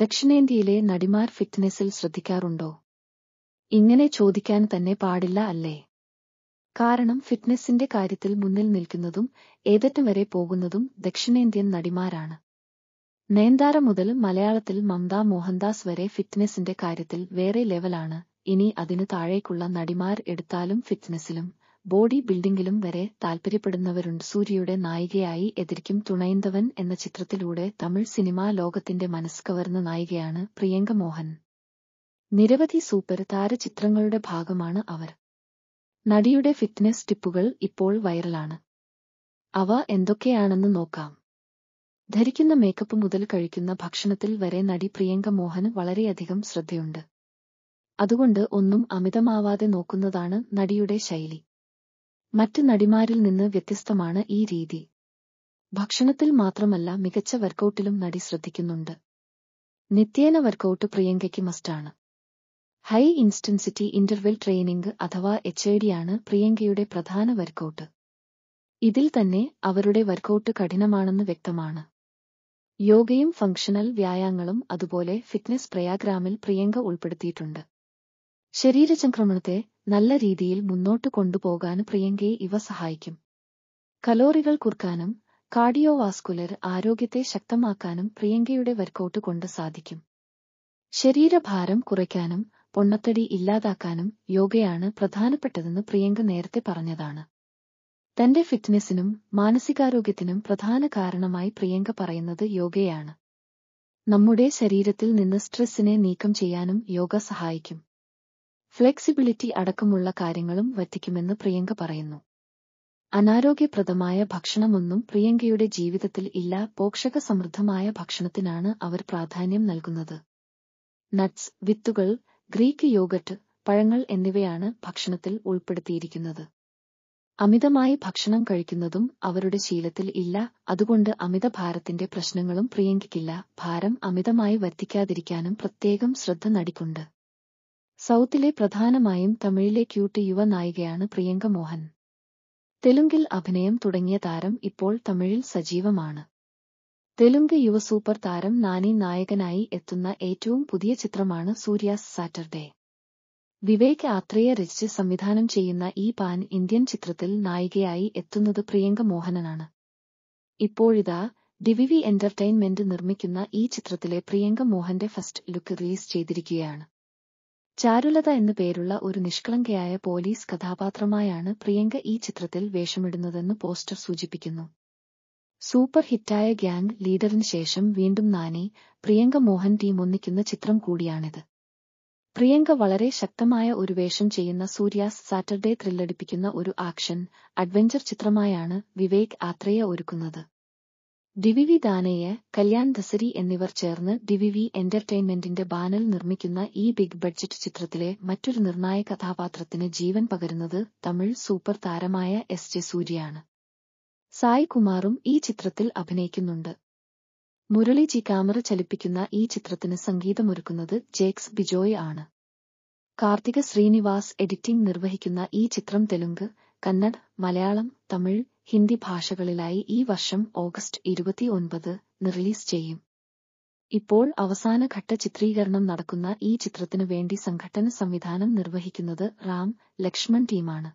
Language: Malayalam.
ദക്ഷിണേന്ത്യയിലെ നടിമാർ ഫിറ്റ്നസിൽ ശ്രദ്ധിക്കാറുണ്ടോ ഇങ്ങനെ ചോദിക്കാൻ തന്നെ പാടില്ല അല്ലേ കാരണം ഫിറ്റ്നസിന്റെ കാര്യത്തിൽ മുന്നിൽ നിൽക്കുന്നതും ഏതറ്റം വരെ പോകുന്നതും ദക്ഷിണേന്ത്യൻ നടിമാരാണ് നയൻതാര മുതൽ മലയാളത്തിൽ മമത മോഹൻദാസ് വരെ ഫിറ്റ്നസിന്റെ കാര്യത്തിൽ വേറെ ലെവലാണ് ഇനി അതിനു താഴേക്കുള്ള നടിമാർ എടുത്താലും ഫിറ്റ്നസിലും ബോഡി ബിൽഡിംഗിലും വരെ താൽപര്യപ്പെടുന്നവരുണ്ട് സൂര്യയുടെ നായികയായി എതിരിക്കും തുണയന്തവൻ എന്ന ചിത്രത്തിലൂടെ തമിഴ് സിനിമാ ലോകത്തിന്റെ കവർന്ന നായികയാണ് പ്രിയങ്ക മോഹൻ നിരവധി സൂപ്പർ താരചിത്രങ്ങളുടെ ഭാഗമാണ് അവർ നടിയുടെ ഫിറ്റ്നസ് ടിപ്പുകൾ ഇപ്പോൾ വൈറലാണ് അവ എന്തൊക്കെയാണെന്ന് നോക്കാം ധരിക്കുന്ന മേക്കപ്പ് മുതൽ കഴിക്കുന്ന ഭക്ഷണത്തിൽ വരെ നടി പ്രിയങ്ക മോഹന് വളരെയധികം ശ്രദ്ധയുണ്ട് അതുകൊണ്ട് ഒന്നും അമിതമാവാതെ നോക്കുന്നതാണ് നടിയുടെ ശൈലി മറ്റ് നടിമാരിൽ നിന്ന് വ്യത്യസ്തമാണ് ഈ രീതി ഭക്ഷണത്തിൽ മാത്രമല്ല മികച്ച വർക്കൌട്ടിലും നടി ശ്രദ്ധിക്കുന്നുണ്ട് നിത്യേന വർക്കൌട്ട് പ്രിയങ്കയ്ക്ക് മസ്റ്റാണ് ഹൈ ഇൻസ്റ്റൻസിറ്റി ഇന്റർവെൽ ട്രെയിനിംഗ് അഥവാ എച്ച് ഐ ഡിയാണ് പ്രിയങ്കയുടെ പ്രധാന വർക്കൌട്ട് ഇതിൽ തന്നെ അവരുടെ വർക്കൌട്ട് കഠിനമാണെന്ന് വ്യക്തമാണ് യോഗയും ഫംഗ്ഷണൽ വ്യായാമങ്ങളും അതുപോലെ ഫിറ്റ്നസ് പ്രയാഗ്രാമിൽ പ്രിയങ്ക ഉൾപ്പെടുത്തിയിട്ടുണ്ട് ശരീരചംക്രമണത്തെ നല്ല രീതിയിൽ മുന്നോട്ട് കൊണ്ടുപോകാൻ പ്രിയങ്കയെ ഇവ സഹായിക്കും കലോറികൾ കുർക്കാനും കാർഡിയോവാസ്കുലർ ആരോഗ്യത്തെ ശക്തമാക്കാനും പ്രിയങ്കയുടെ വർക്കൌട്ട് കൊണ്ട് സാധിക്കും ശരീരഭാരം കുറയ്ക്കാനും പൊണ്ണത്തടി ഇല്ലാതാക്കാനും യോഗയാണ് പ്രധാനപ്പെട്ടതെന്ന് പ്രിയങ്ക നേരത്തെ പറഞ്ഞതാണ് തന്റെ ഫിറ്റ്നസിനും മാനസികാരോഗ്യത്തിനും പ്രധാന കാരണമായി പ്രിയങ്ക പറയുന്നത് യോഗയാണ് നമ്മുടെ ശരീരത്തിൽ നിന്ന് സ്ട്രെസ്സിനെ നീക്കം ചെയ്യാനും യോഗ സഹായിക്കും ഫ്ലെക്സിബിലിറ്റി അടക്കമുള്ള കാര്യങ്ങളും വറ്റിക്കുമെന്ന് പ്രിയങ്ക പറയുന്നു അനാരോഗ്യപ്രദമായ ഭക്ഷണമൊന്നും പ്രിയങ്കയുടെ ജീവിതത്തിൽ ഇല്ല പോഷക സമൃദ്ധമായ ഭക്ഷണത്തിനാണ് അവർ പ്രാധാന്യം നൽകുന്നത് നട്ട്സ് വിത്തുകൾ ഗ്രീക്ക് യോഗട്ട് പഴങ്ങൾ എന്നിവയാണ് ഭക്ഷണത്തിൽ ഉൾപ്പെടുത്തിയിരിക്കുന്നത് അമിതമായി ഭക്ഷണം കഴിക്കുന്നതും അവരുടെ ശീലത്തിൽ ഇല്ല അതുകൊണ്ട് അമിതഭാരത്തിന്റെ പ്രശ്നങ്ങളും പ്രിയങ്കിക്കില്ല ഭാരം അമിതമായി വർദ്ധിക്കാതിരിക്കാനും പ്രത്യേകം ശ്രദ്ധ നടിക്കുണ്ട് സൗത്തിലെ പ്രധാനമായും തമിഴിലെ ക്യൂട്ട് യുവ നായികയാണ് പ്രിയങ്ക മോഹൻ തെലുങ്കിൽ അഭിനയം തുടങ്ങിയ താരം ഇപ്പോൾ തമിഴിൽ സജീവമാണ് തെലുങ്ക് യുവ സൂപ്പർ താരം നാനി നായകനായി എത്തുന്ന ഏറ്റവും പുതിയ ചിത്രമാണ് സൂര്യാസ് സാറ്റർഡേ വിവേക് ആത്രേയ രചിച്ച് സംവിധാനം ചെയ്യുന്ന ഈ പാൻ ഇന്ത്യൻ ചിത്രത്തിൽ നായികയായി എത്തുന്നത് പ്രിയങ്ക മോഹനനാണ് ഇപ്പോഴിതാ ഡിവിവി എന്റർടൈൻമെന്റ് നിർമ്മിക്കുന്ന ഈ ചിത്രത്തിലെ പ്രിയങ്ക മോഹന്റെ ഫസ്റ്റ് ലുക്ക് റിലീസ് ചെയ്തിരിക്കുകയാണ് ചാരുലത എന്നു പേരുള്ള ഒരു നിഷ്കളങ്കയായ പോലീസ് കഥാപാത്രമായാണ് പ്രിയങ്ക ഈ ചിത്രത്തിൽ വേഷമിടുന്നതെന്ന് പോസ്റ്റർ സൂചിപ്പിക്കുന്നു സൂപ്പർ ഹിറ്റായ ഗ്യാങ് ലീഡറിന് ശേഷം വീണ്ടും നാനി പ്രിയങ്ക മോഹൻ ടീം ഒന്നിക്കുന്ന ചിത്രം കൂടിയാണിത് പ്രിയങ്ക വളരെ ശക്തമായ ഒരു വേഷം ചെയ്യുന്ന സൂര്യാസ് സാറ്റർഡേ ത്രില്ലടിപ്പിക്കുന്ന ഒരു ആക്ഷൻ അഡ്വഞ്ചർ ചിത്രമായാണ് വിവേക് ആത്രേയ ഒരുക്കുന്നത് ഡിവിവി ദാനയ്യ കല്യാൺ ദസരി എന്നിവർ ചേർന്ന് ഡിവിവി എന്റർടൈൻമെന്റിന്റെ ബാനൽ നിർമ്മിക്കുന്ന ഈ ബിഗ് ബഡ്ജറ്റ് ചിത്രത്തിലെ മറ്റൊരു നിർണായക കഥാപാത്രത്തിന് ജീവൻ പകരുന്നത് തമിഴ് സൂപ്പർ താരമായ എസ് ജെ സൂര്യയാണ് സായ് കുമാറും ഈ ചിത്രത്തിൽ അഭിനയിക്കുന്നുണ്ട് മുരളിജി കാമറ ചലിപ്പിക്കുന്ന ഈ ചിത്രത്തിന് സംഗീതമൊരുക്കുന്നത് ജേക്സ് ബിജോയ് ആണ് കാർത്തിക ശ്രീനിവാസ് എഡിറ്റിംഗ് നിർവഹിക്കുന്ന ഈ ചിത്രം തെലുങ്ക് കന്നഡ മലയാളം തമിഴ് ഹിന്ദി ഭാഷകളിലായി ഈ വർഷം ഓഗസ്റ്റ് ഇരുപത്തിയൊൻപത് റിലീസ് ചെയ്യും ഇപ്പോൾ അവസാന ഘട്ട ചിത്രീകരണം നടക്കുന്ന ഈ ചിത്രത്തിനു വേണ്ടി സംഘടന സംവിധാനം നിർവഹിക്കുന്നത് റാം ലക്ഷ്മൺ ടീമാണ്